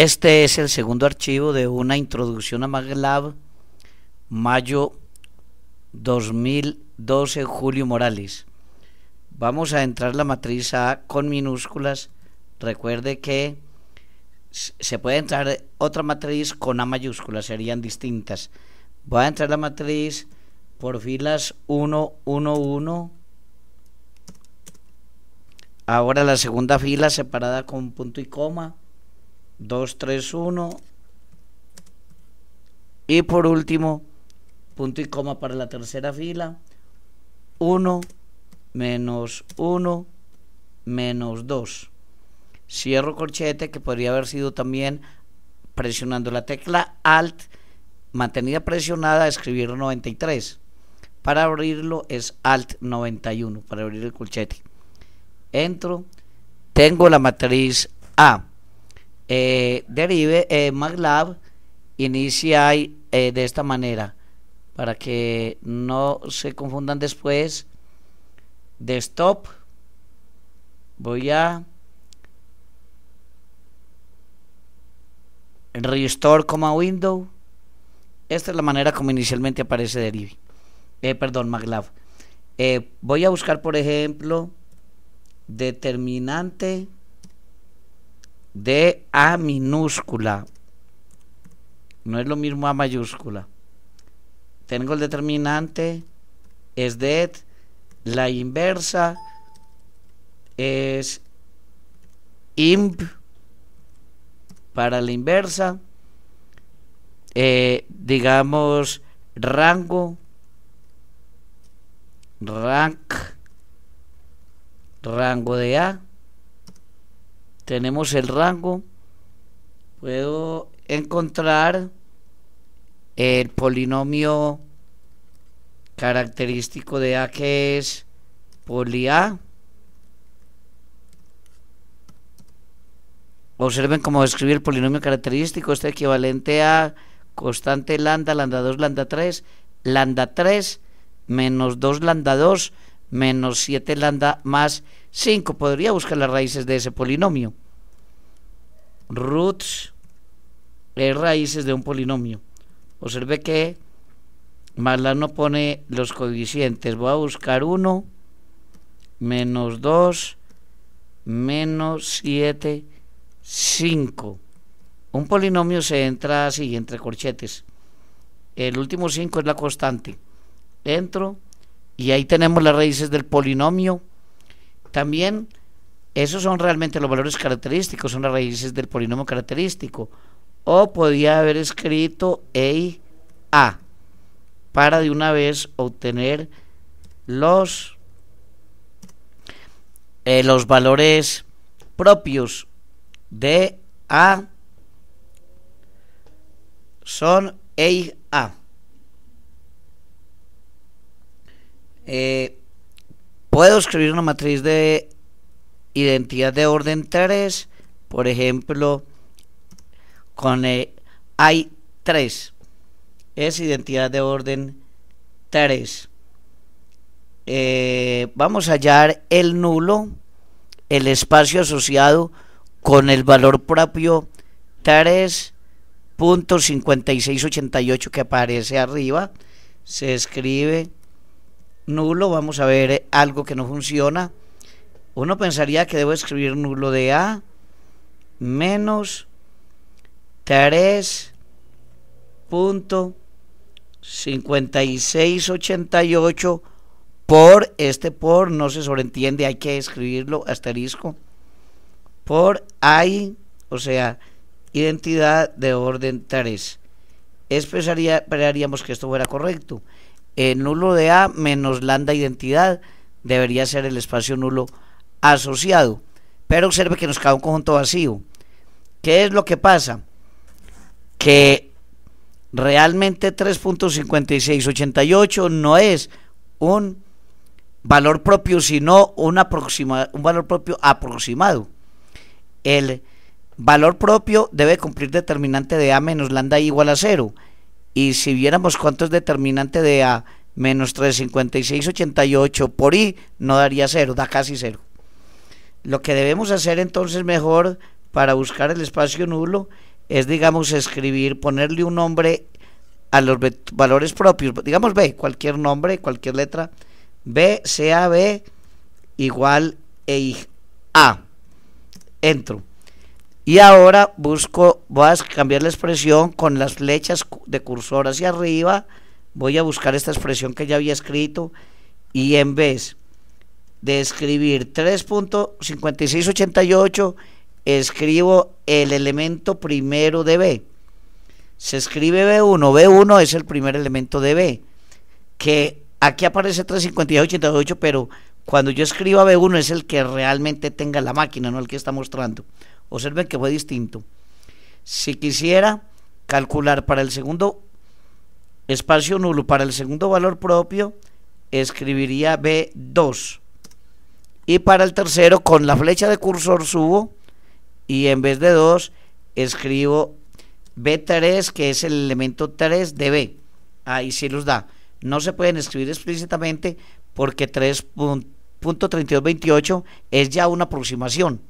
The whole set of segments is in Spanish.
Este es el segundo archivo de una introducción a MagLab mayo 2012, Julio Morales. Vamos a entrar la matriz A con minúsculas. Recuerde que se puede entrar otra matriz con A mayúsculas serían distintas. Voy a entrar la matriz por filas 1, 1, 1. Ahora la segunda fila separada con punto y coma. 2, 3, 1. Y por último, punto y coma para la tercera fila. 1, menos 1, menos 2. Cierro corchete que podría haber sido también presionando la tecla Alt, mantenida presionada, escribir 93. Para abrirlo es Alt 91, para abrir el corchete. Entro, tengo la matriz A. Eh, derive eh, MATLAB inicia eh, de esta manera para que no se confundan después desktop voy a restore como window esta es la manera como inicialmente aparece derive eh, perdón maglab voy a buscar por ejemplo determinante de A minúscula. No es lo mismo A mayúscula. Tengo el determinante, es de la inversa es imp para la inversa, eh, digamos rango, rank, rango de A tenemos el rango, puedo encontrar el polinomio característico de A que es poli A. Observen cómo escribir el polinomio característico, este equivalente a constante lambda, lambda 2, lambda 3, lambda 3 menos 2 lambda 2 menos 7 lambda más 5. Podría buscar las raíces de ese polinomio. Roots es raíces de un polinomio. Observe que la no pone los coeficientes. Voy a buscar 1, menos 2, menos 7, 5. Un polinomio se entra así, entre corchetes. El último 5 es la constante. Entro y ahí tenemos las raíces del polinomio. También esos son realmente los valores característicos, son las raíces del polinomio característico. O podía haber escrito EI A para de una vez obtener los, eh, los valores propios de A son EI A. Eh, puedo escribir una matriz de identidad de orden 3, por ejemplo, con el i 3. Es identidad de orden 3. Eh, vamos a hallar el nulo, el espacio asociado con el valor propio 3.5688 que aparece arriba. Se escribe nulo, vamos a ver eh, algo que no funciona. Uno pensaría que debo escribir nulo de A menos 3.5688 por este por no se sobreentiende, hay que escribirlo asterisco por I o sea, identidad de orden 3. esperaríamos que esto fuera correcto. El nulo de A menos lambda identidad debería ser el espacio nulo asociado. Pero observe que nos queda un conjunto vacío. ¿Qué es lo que pasa? Que realmente 3.5688 no es un valor propio, sino un, un valor propio aproximado. El valor propio debe cumplir determinante de A menos lambda igual a cero. Y si viéramos cuánto es determinante de A, menos 356,88 por I, no daría cero, da casi cero. Lo que debemos hacer entonces mejor para buscar el espacio nulo es, digamos, escribir, ponerle un nombre a los valores propios, digamos B, cualquier nombre, cualquier letra, B, sea B igual e I, A. Entro. Y ahora busco, voy a cambiar la expresión con las flechas de cursor hacia arriba. Voy a buscar esta expresión que ya había escrito. Y en vez de escribir 3.5688, escribo el elemento primero de B. Se escribe B1. B1 es el primer elemento de B. Que aquí aparece 35688, pero cuando yo escriba B1 es el que realmente tenga la máquina, no el que está mostrando. Observen que fue distinto. Si quisiera calcular para el segundo espacio nulo, para el segundo valor propio, escribiría B2. Y para el tercero, con la flecha de cursor subo y en vez de 2, escribo B3, que es el elemento 3 de B. Ahí sí los da. No se pueden escribir explícitamente porque 3.3228 es ya una aproximación.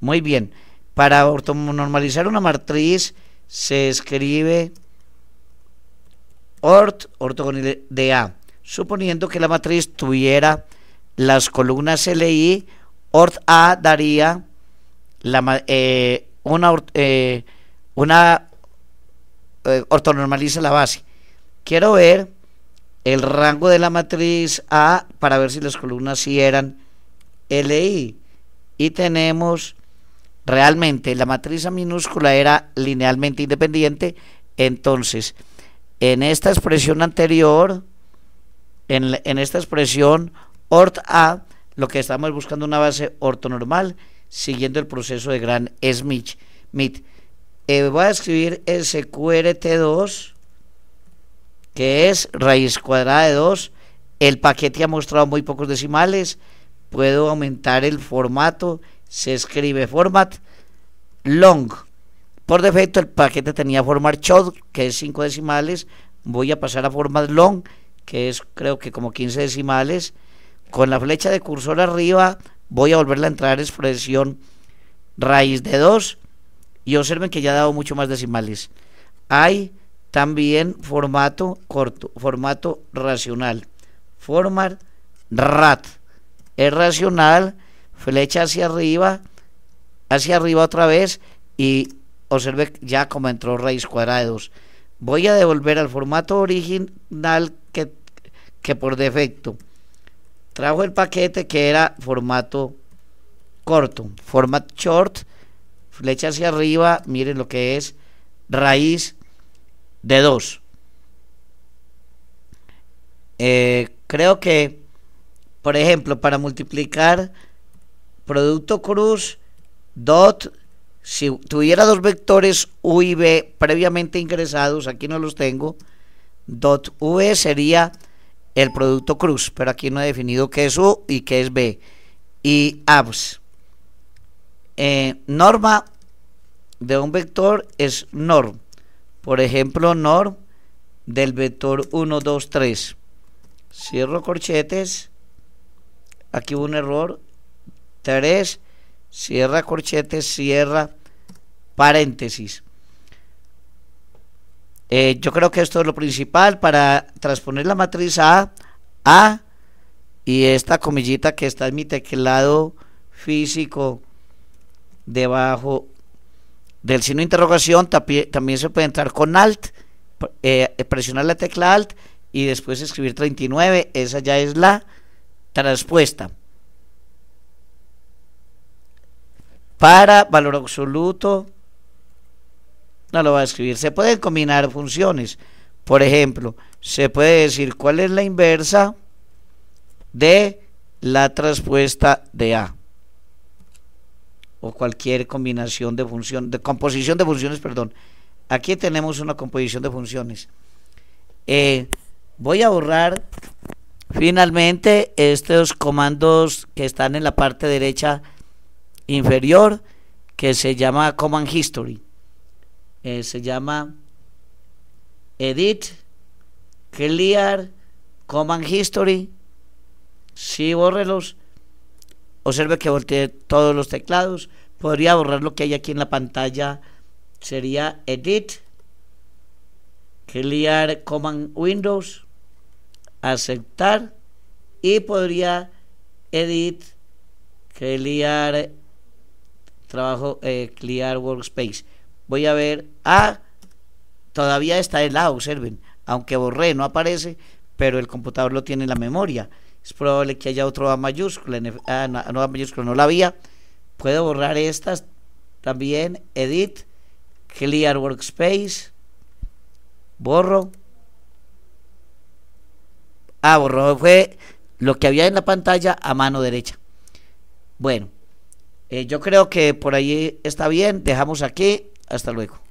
Muy bien. Para ortonormalizar una matriz se escribe ort ortogonal de A, suponiendo que la matriz tuviera las columnas LI, ort A daría eh, una, eh, una eh, ortonormaliza la base. Quiero ver el rango de la matriz A para ver si las columnas sí eran LI. Y tenemos realmente la matriz minúscula era linealmente independiente, entonces en esta expresión anterior, en, esta expresión ort A, lo que estamos buscando una base ortonormal siguiendo el proceso de Gran Smith. Eh, voy a escribir SQRT2, que es raíz cuadrada de 2. El paquete ha mostrado muy pocos decimales. Puedo aumentar el formato se escribe format long. Por defecto el paquete tenía format short, que es 5 decimales. Voy a pasar a format long, que es creo que como 15 decimales. Con la flecha de cursor arriba voy a volverla a entrar expresión raíz de 2. Y observen que ya ha dado mucho más decimales. Hay también formato corto, formato racional. Format RAT. Es racional flecha hacia arriba, hacia arriba otra vez y observe ya como entró raíz cuadrada de 2. Voy a devolver al formato original que, que por defecto trajo el paquete que era formato corto, format short, flecha hacia arriba, miren lo que es raíz de 2. Eh, creo que, por ejemplo, para multiplicar Producto cruz dot si tuviera dos vectores U y B previamente ingresados, aquí no los tengo, dot V sería el producto cruz, pero aquí no he definido qué es U y qué es B. Y abs. Eh, norma de un vector es norm. Por ejemplo, norm del vector 1, 2, 3. Cierro corchetes. Aquí hubo un error. 3, cierra corchete, cierra paréntesis. Eh, yo creo que esto es lo principal para transponer la matriz A, A y esta comillita que está en mi teclado físico debajo del signo de interrogación también se puede entrar con Alt, eh, presionar la tecla Alt y después escribir 39, esa ya es la transpuesta. para valor absoluto, no lo va a escribir. Se pueden combinar funciones. Por ejemplo, se puede decir cuál es la inversa de la transpuesta de A. O cualquier combinación de funciones, de composición de funciones, perdón. Aquí tenemos una composición de funciones. Eh, voy a borrar finalmente estos comandos que están en la parte derecha inferior que se llama Command History. Eh, se llama Edit Clear Command History. Si si los Observe que volteé todos los teclados. Podría borrar lo que hay aquí en la pantalla. Sería Edit Clear Command Windows. Aceptar. Y podría Edit Clear trabajo eh, Clear Workspace. Voy a ver, ah, todavía está la observen, aunque borré, no aparece, pero el computador lo tiene en la memoria. Es probable que haya otro A mayúscula, ah, no, no A mayúscula, no la había. Puedo borrar estas también, edit, clear workspace, borro. Ah, borró fue lo que había en la pantalla a mano derecha. Bueno, eh, yo creo que por ahí está bien. Dejamos aquí. Hasta luego.